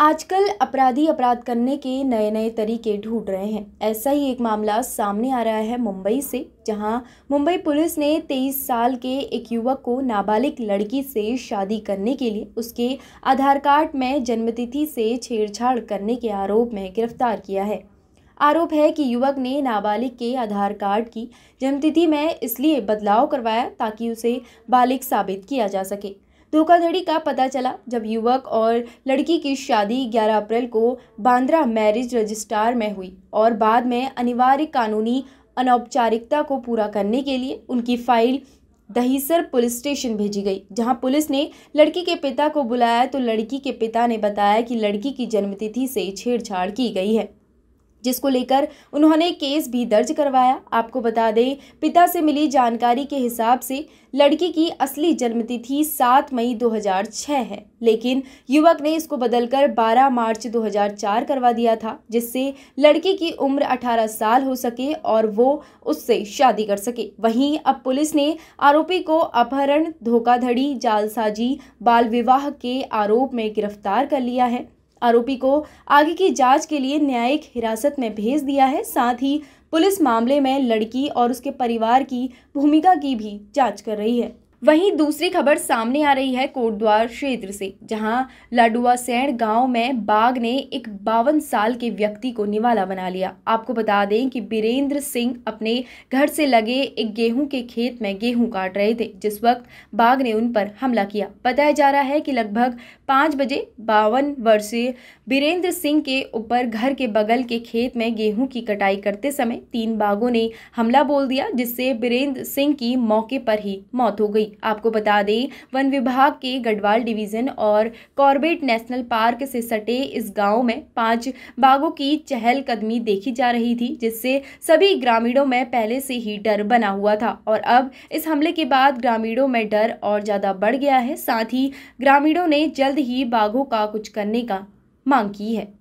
आजकल अपराधी अपराध करने के नए नए तरीके ढूंढ रहे हैं ऐसा ही एक मामला सामने आ रहा है मुंबई से जहां मुंबई पुलिस ने 23 साल के एक युवक को नाबालिग लड़की से शादी करने के लिए उसके आधार कार्ड में जन्मतिथि से छेड़छाड़ करने के आरोप में गिरफ्तार किया है आरोप है कि युवक ने नाबालिग के आधार कार्ड की जन्मतिथि में इसलिए बदलाव करवाया ताकि उसे बालिग साबित किया जा सके धोखाधड़ी का पता चला जब युवक और लड़की की शादी 11 अप्रैल को बांद्रा मैरिज रजिस्ट्रार में हुई और बाद में अनिवार्य कानूनी अनौपचारिकता को पूरा करने के लिए उनकी फाइल दहीसर पुलिस स्टेशन भेजी गई जहां पुलिस ने लड़की के पिता को बुलाया तो लड़की के पिता ने बताया कि लड़की की जन्मतिथि से छेड़छाड़ की गई है जिसको लेकर उन्होंने केस भी दर्ज करवाया आपको बता दें पिता से मिली जानकारी के हिसाब से लड़की की असली जन्मतिथि 7 मई 2006 है लेकिन युवक ने इसको बदलकर 12 मार्च 2004 करवा दिया था जिससे लड़की की उम्र 18 साल हो सके और वो उससे शादी कर सके वहीं अब पुलिस ने आरोपी को अपहरण धोखाधड़ी जालसाजी बाल विवाह के आरोप में गिरफ्तार कर लिया है आरोपी को आगे की जांच के लिए न्यायिक हिरासत में भेज दिया है साथ ही पुलिस मामले में लड़की और उसके परिवार की भूमिका की भी जांच कर रही है वहीं दूसरी खबर सामने आ रही है कोटद्वार क्षेत्र से जहां लाडुआ सैण गांव में बाघ ने एक बावन साल के व्यक्ति को निवाला बना लिया आपको बता दें कि बीरेंद्र सिंह अपने घर से लगे एक गेहूं के खेत में गेहूं काट रहे थे जिस वक्त बाघ ने उन पर हमला किया बताया जा रहा है कि लगभग पाँच बजे बावन वर्षीय बीरेंद्र सिंह के ऊपर घर के बगल के खेत में गेहूँ की कटाई करते समय तीन बाघों ने हमला बोल दिया जिससे बीरेंद्र सिंह की मौके पर ही मौत हो गई आपको बता दें वन विभाग के गढ़वाल डिवीज़न और कॉर्बेट नेशनल पार्क से सटे इस गाँव में पांच बाघों की चहलकदमी देखी जा रही थी जिससे सभी ग्रामीणों में पहले से ही डर बना हुआ था और अब इस हमले के बाद ग्रामीणों में डर और ज़्यादा बढ़ गया है साथ ही ग्रामीणों ने जल्द ही बाघों का कुछ करने का मांग की है